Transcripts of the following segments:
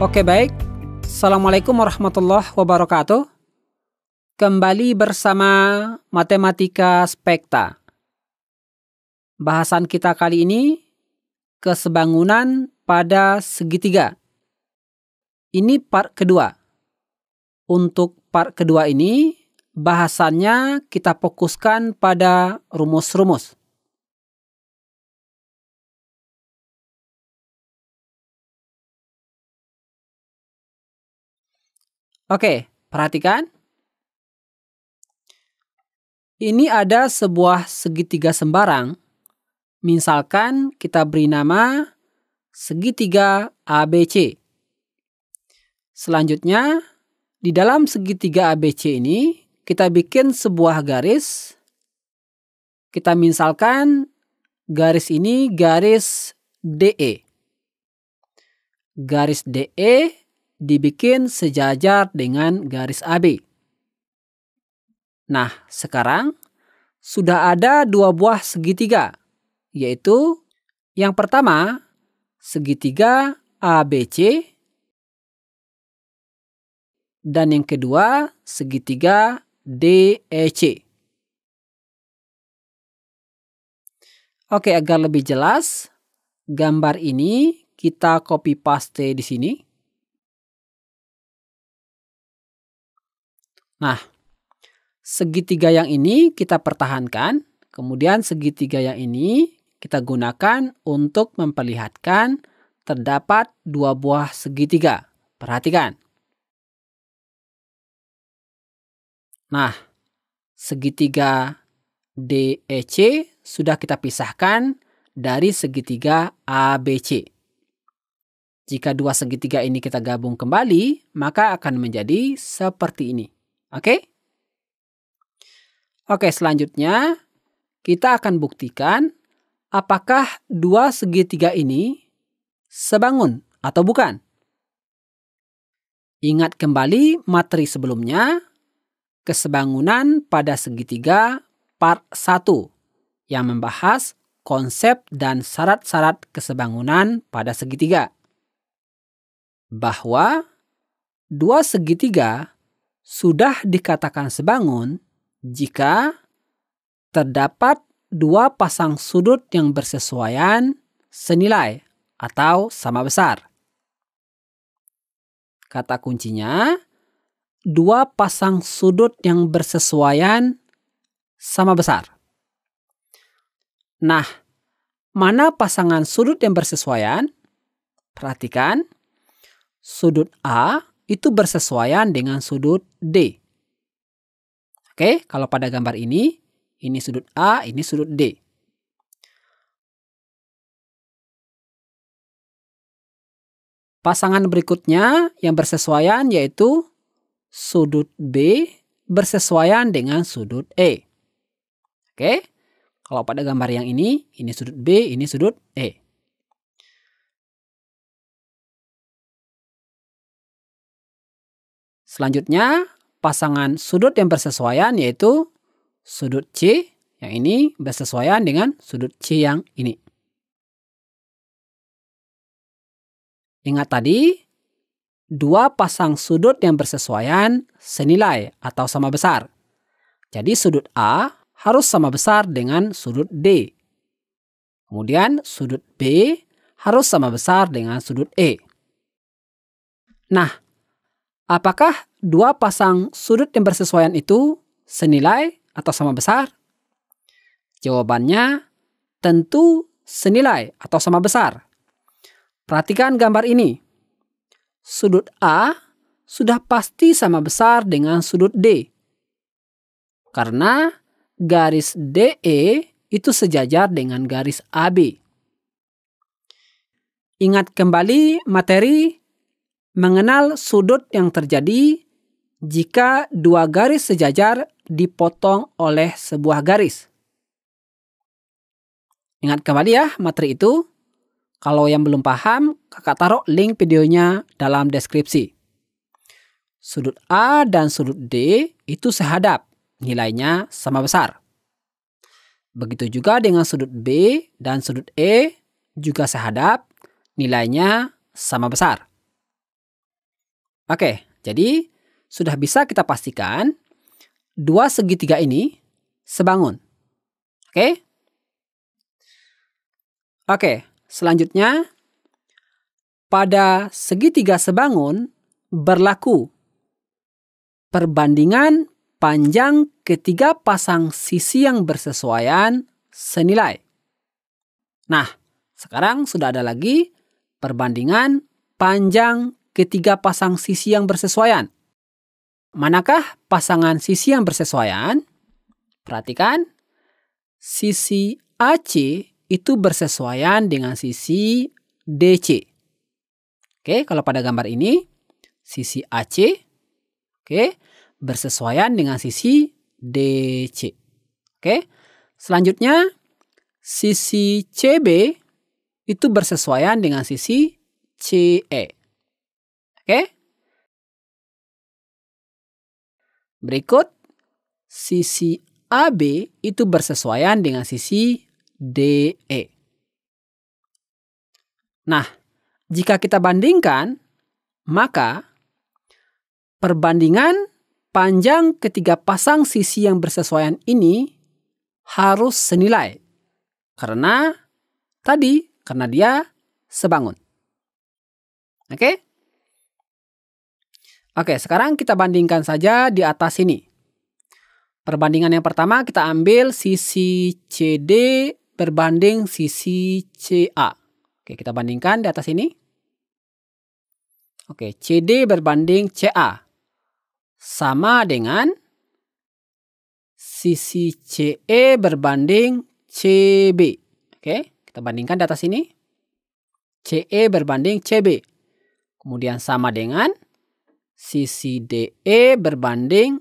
Oke baik, Assalamualaikum warahmatullahi wabarakatuh. Kembali bersama Matematika Spekta. Bahasan kita kali ini, kesebangunan pada segitiga. Ini part kedua. Untuk part kedua ini, bahasannya kita fokuskan pada rumus-rumus. Oke, perhatikan. Ini ada sebuah segitiga sembarang. Misalkan kita beri nama segitiga ABC. Selanjutnya, di dalam segitiga ABC ini, kita bikin sebuah garis. Kita misalkan garis ini garis DE. Garis DE dibikin sejajar dengan garis AB. Nah, sekarang sudah ada dua buah segitiga, yaitu yang pertama segitiga ABC dan yang kedua segitiga DEC. Oke, agar lebih jelas, gambar ini kita copy paste di sini. Nah, segitiga yang ini kita pertahankan, kemudian segitiga yang ini kita gunakan untuk memperlihatkan terdapat dua buah segitiga. Perhatikan. Nah, segitiga DEC sudah kita pisahkan dari segitiga ABC. Jika dua segitiga ini kita gabung kembali, maka akan menjadi seperti ini. Oke? Oke, selanjutnya kita akan buktikan apakah dua segitiga ini sebangun atau bukan. Ingat kembali materi sebelumnya, kesebangunan pada segitiga part 1 yang membahas konsep dan syarat-syarat kesebangunan pada segitiga. Bahwa dua segitiga sudah dikatakan sebangun jika terdapat dua pasang sudut yang bersesuaian senilai atau sama besar. Kata kuncinya, dua pasang sudut yang bersesuaian sama besar. Nah, mana pasangan sudut yang bersesuaian? Perhatikan, sudut A itu bersesuaian dengan sudut D. Oke, kalau pada gambar ini, ini sudut A, ini sudut D. Pasangan berikutnya yang bersesuaian yaitu sudut B bersesuaian dengan sudut E. Oke, kalau pada gambar yang ini, ini sudut B, ini sudut E. Selanjutnya, pasangan sudut yang bersesuaian yaitu sudut C yang ini bersesuaian dengan sudut C yang ini. Ingat tadi, dua pasang sudut yang bersesuaian senilai atau sama besar. Jadi sudut A harus sama besar dengan sudut D. Kemudian sudut B harus sama besar dengan sudut E. Nah, Apakah dua pasang sudut yang bersesuaian itu senilai atau sama besar? Jawabannya tentu senilai atau sama besar. Perhatikan gambar ini. Sudut A sudah pasti sama besar dengan sudut D. Karena garis DE itu sejajar dengan garis AB. Ingat kembali materi mengenal sudut yang terjadi jika dua garis sejajar dipotong oleh sebuah garis. Ingat kembali ya materi itu. Kalau yang belum paham, kakak taruh link videonya dalam deskripsi. Sudut A dan sudut D itu sehadap, nilainya sama besar. Begitu juga dengan sudut B dan sudut E juga sehadap, nilainya sama besar. Oke, jadi sudah bisa kita pastikan dua segitiga ini sebangun. Oke? Oke, selanjutnya pada segitiga sebangun berlaku perbandingan panjang ketiga pasang sisi yang bersesuaian senilai. Nah, sekarang sudah ada lagi perbandingan panjang ketiga pasang sisi yang bersesuaian. Manakah pasangan sisi yang bersesuaian? Perhatikan, sisi AC itu bersesuaian dengan sisi DC. Oke, kalau pada gambar ini, sisi AC oke, bersesuaian dengan sisi DC. Oke, selanjutnya sisi CB itu bersesuaian dengan sisi CE. Oke? Berikut, sisi AB itu bersesuaian dengan sisi DE. Nah, jika kita bandingkan, maka perbandingan panjang ketiga pasang sisi yang bersesuaian ini harus senilai. Karena tadi, karena dia sebangun. Oke? Okay? Oke, sekarang kita bandingkan saja di atas ini. Perbandingan yang pertama kita ambil sisi CD berbanding sisi CA. Oke, kita bandingkan di atas ini. Oke, CD berbanding CA sama dengan sisi CE berbanding CB. Oke, kita bandingkan di atas ini. CE berbanding CB. Kemudian sama dengan sisi DE berbanding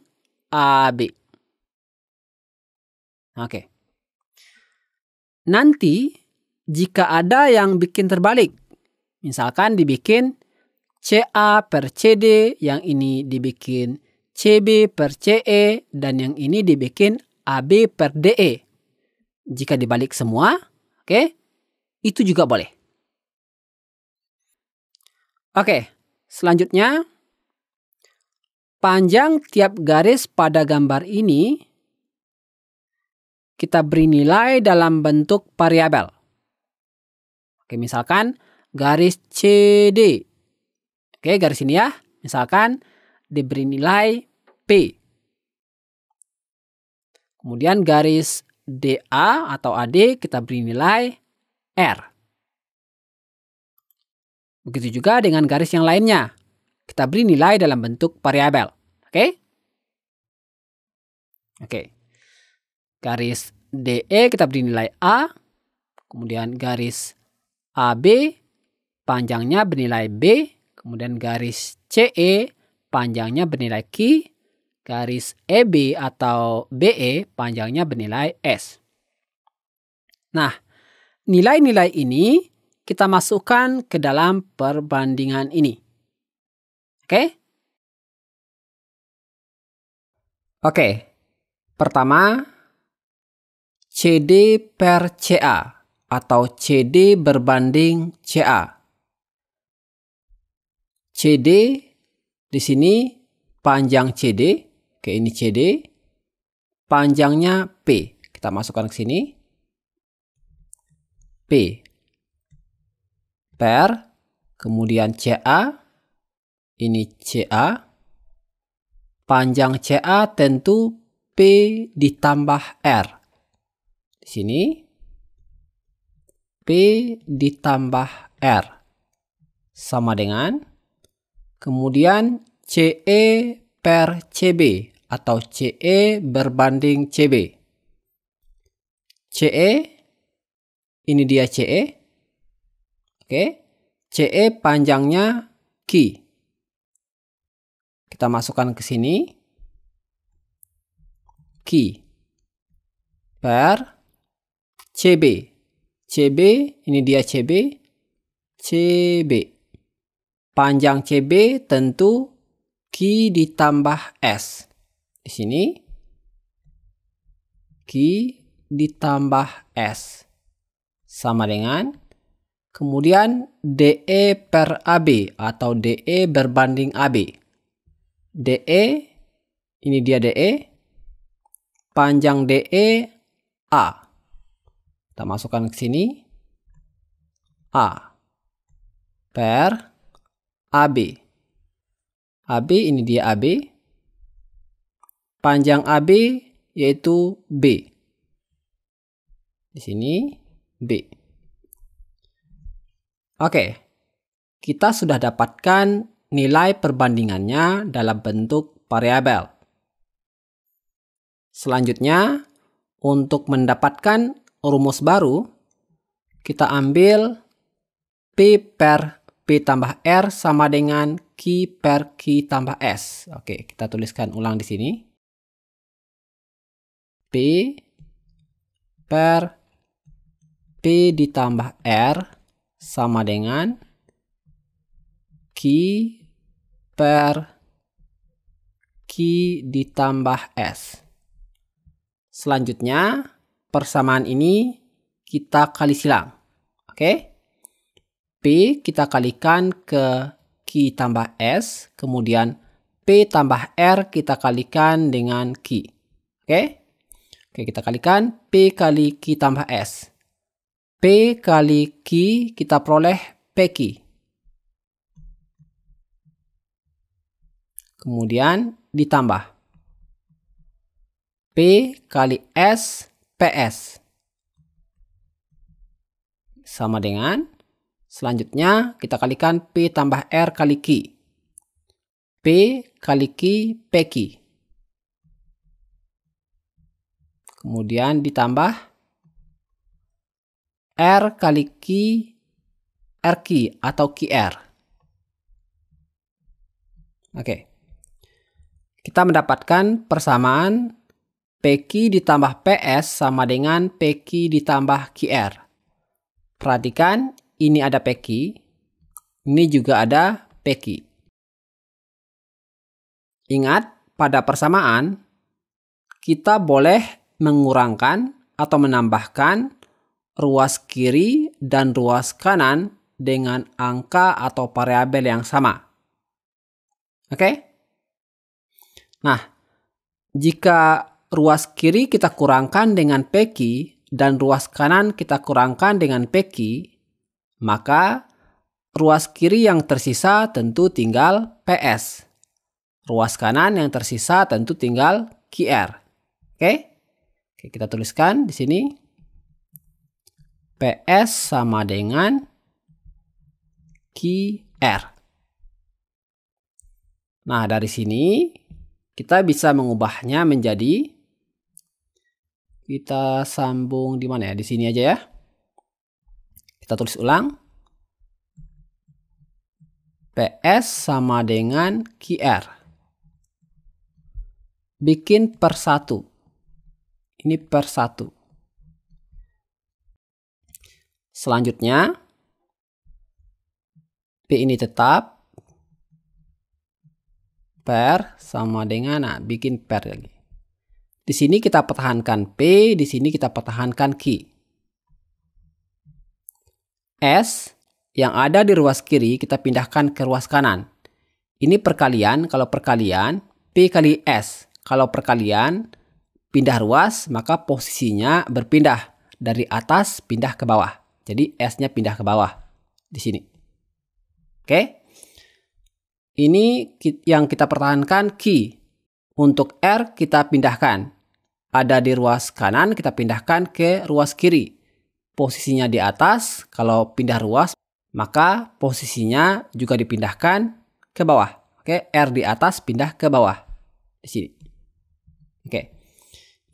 AB. Oke. Nanti jika ada yang bikin terbalik, misalkan dibikin CA per CD, yang ini dibikin CB per CE, dan yang ini dibikin AB per DE. Jika dibalik semua, oke, okay, itu juga boleh. Oke, okay, selanjutnya Panjang tiap garis pada gambar ini kita beri nilai dalam bentuk variabel. Oke, misalkan garis CD. Oke, garis ini ya. Misalkan diberi nilai P. Kemudian garis DA atau AD kita beri nilai R. Begitu juga dengan garis yang lainnya. Kita beri nilai dalam bentuk variabel. Oke? Okay? Oke. Okay. Garis DE kita beri nilai A. Kemudian garis AB panjangnya bernilai B. Kemudian garis CE panjangnya bernilai Q. Garis EB atau BE panjangnya bernilai S. Nah, nilai-nilai ini kita masukkan ke dalam perbandingan ini. Oke? Oke. Pertama, CD per CA atau CD berbanding CA. CD di sini panjang CD, ke ini CD, panjangnya P. Kita masukkan ke sini. P per kemudian CA ini CA. Panjang CA tentu P ditambah R. Di sini P ditambah R. Sama dengan. Kemudian CE per CB atau CE berbanding CB. CE, ini dia CE. Oke, CE panjangnya Q. Kita masukkan ke sini. Key. Per CB. CB, ini dia CB. CB. Panjang CB tentu ki ditambah S. Di sini. ki ditambah S. Sama dengan. Kemudian DE per AB atau DE berbanding AB. DE ini dia DE panjang DE A kita masukkan ke sini A per AB AB ini dia AB panjang AB yaitu B di sini B Oke kita sudah dapatkan nilai perbandingannya dalam bentuk variabel. Selanjutnya, untuk mendapatkan rumus baru, kita ambil P per P tambah R sama dengan Q per Q tambah S. Oke, kita tuliskan ulang di sini. P per P ditambah R sama dengan Q per Q ditambah S. Selanjutnya, persamaan ini kita kali silang. Oke? P kita kalikan ke Q tambah S, kemudian P tambah R kita kalikan dengan Q. Oke? Oke, kita kalikan P kali Q tambah S. P kali Q kita peroleh p PQ. Kemudian ditambah. P kali S PS. Sama dengan selanjutnya kita kalikan P tambah R kali Q. P kali Q PQ. Kemudian ditambah R kali Q RQ atau QR. Oke. Okay. Kita mendapatkan persamaan PQ ditambah PS sama dengan PQ ditambah QR. Perhatikan, ini ada PQ, ini juga ada PQ. Ingat, pada persamaan, kita boleh mengurangkan atau menambahkan ruas kiri dan ruas kanan dengan angka atau variabel yang sama. Oke? Okay? Nah, jika ruas kiri kita kurangkan dengan PQ dan ruas kanan kita kurangkan dengan PQ, maka ruas kiri yang tersisa tentu tinggal PS. Ruas kanan yang tersisa tentu tinggal QR. Oke? Oke, kita tuliskan di sini. PS sama dengan QR. Nah, dari sini kita bisa mengubahnya menjadi kita sambung di mana ya? Di sini aja ya. Kita tulis ulang. PS sama dengan QR. Bikin per satu. Ini per satu. Selanjutnya, P ini tetap, per sama dengan nah bikin per lagi. Di sini kita pertahankan P, di sini kita pertahankan Q. S yang ada di ruas kiri kita pindahkan ke ruas kanan. Ini perkalian, kalau perkalian P kali S. Kalau perkalian pindah ruas maka posisinya berpindah dari atas pindah ke bawah. Jadi S-nya pindah ke bawah di sini. Oke? Okay? Ini yang kita pertahankan key. Untuk R kita pindahkan. Ada di ruas kanan kita pindahkan ke ruas kiri. Posisinya di atas, kalau pindah ruas maka posisinya juga dipindahkan ke bawah. Oke, R di atas pindah ke bawah. Di sini. Oke.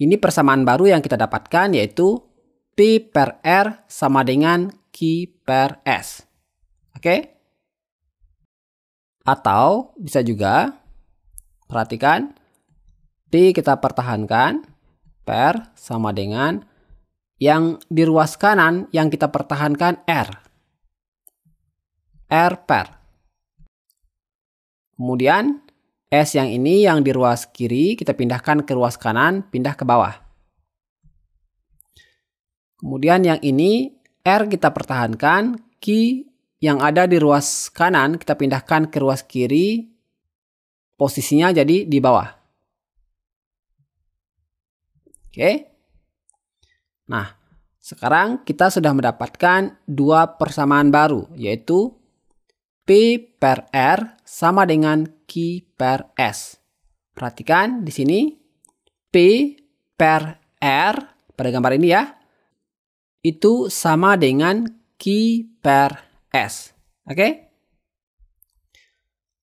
Ini persamaan baru yang kita dapatkan yaitu P per R sama dengan Q per S. Oke. Okay? Atau bisa juga perhatikan P kita pertahankan per sama dengan yang di ruas kanan yang kita pertahankan R. R per. Kemudian S yang ini yang di ruas kiri kita pindahkan ke ruas kanan, pindah ke bawah. Kemudian yang ini R kita pertahankan, Q yang ada di ruas kanan kita pindahkan ke ruas kiri. Posisinya jadi di bawah. Oke. Nah, sekarang kita sudah mendapatkan dua persamaan baru, yaitu P per R sama dengan Q per S. Perhatikan di sini P per R pada gambar ini ya, itu sama dengan Q per S. Oke? Okay?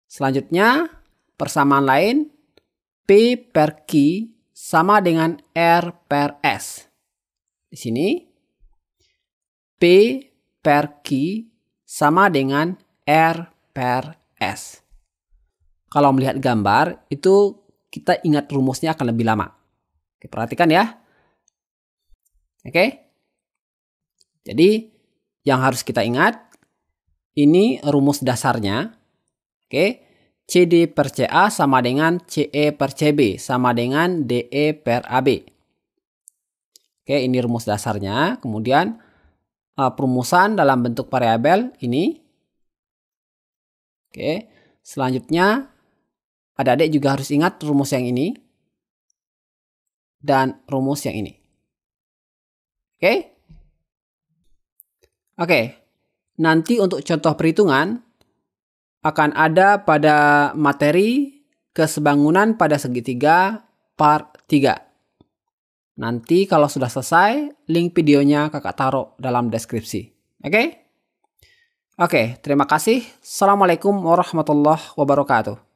Selanjutnya, persamaan lain P per Q sama dengan R per S. Di sini P per Q sama dengan R per S. Kalau melihat gambar, itu kita ingat rumusnya akan lebih lama. Oke, perhatikan ya. Oke. Jadi, yang harus kita ingat ini rumus dasarnya. Oke. Okay? CD per CA sama dengan CE per CB sama dengan DE per AB. Oke, ini rumus dasarnya. Kemudian eh, perumusan dalam bentuk variabel ini. Oke, selanjutnya adik-adik juga harus ingat rumus yang ini dan rumus yang ini. Oke? Oke, nanti untuk contoh perhitungan akan ada pada materi kesebangunan pada segitiga part 3. Nanti kalau sudah selesai, link videonya kakak taruh dalam deskripsi. Oke? Okay? Oke, okay, terima kasih. Assalamualaikum warahmatullahi wabarakatuh.